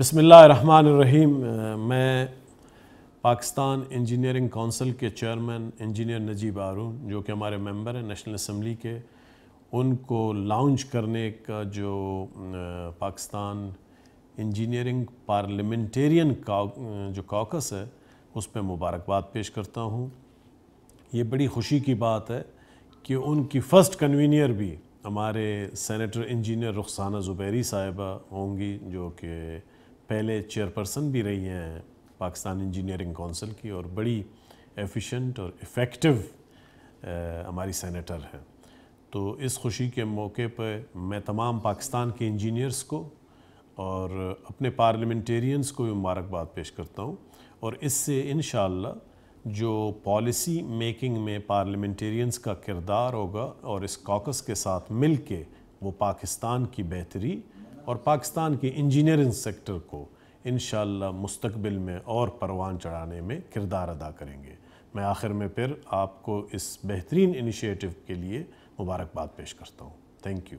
बसमीम मैं Pakistan engineering council के चेयरमैन इंजीनियर नजीब आरून जो कि हमारे मेंबर हैं नेशनल असम्बली के उनको लॉन्च करने का जो पाकिस्तान इंजीनियरिंग पार्लियामेंटेरियन जो काकस है उस पर मुबारकबाद पेश करता हूँ ये बड़ी खुशी की बात है कि उनकी फ़र्स्ट कन्वीनियर भी हमारे सेनेटर इंजीनियर रुखसाना ज़ुबैरी साहिबा होंगी जो कि पहले चेयरपर्सन भी रही हैं पाकिस्तान इंजीनियरिंग कौंसिल की और बड़ी एफिशिएंट और इफ़ेक्टिव हमारी सेनेटर हैं तो इस खुशी के मौके पर मैं तमाम पाकिस्तान के इंजीनियर्स को और अपने पार्लियामेंटेरियंस को भी मुबारकबाद पेश करता हूँ और इससे इन जो पॉलिसी मेकिंग में पार्लियामेंटेरियंस का किरदार होगा और इस काकस के साथ मिल के वो पाकिस्तान की बेहतरी और पाकिस्तान के इंजीनियरिंग सेक्टर को इन मुस्तकबिल में और परवान चढ़ाने में किरदार अदा करेंगे मैं आखिर में फिर आपको इस बेहतरीन इनिशिएटिव के लिए मुबारकबाद पेश करता हूँ थैंक यू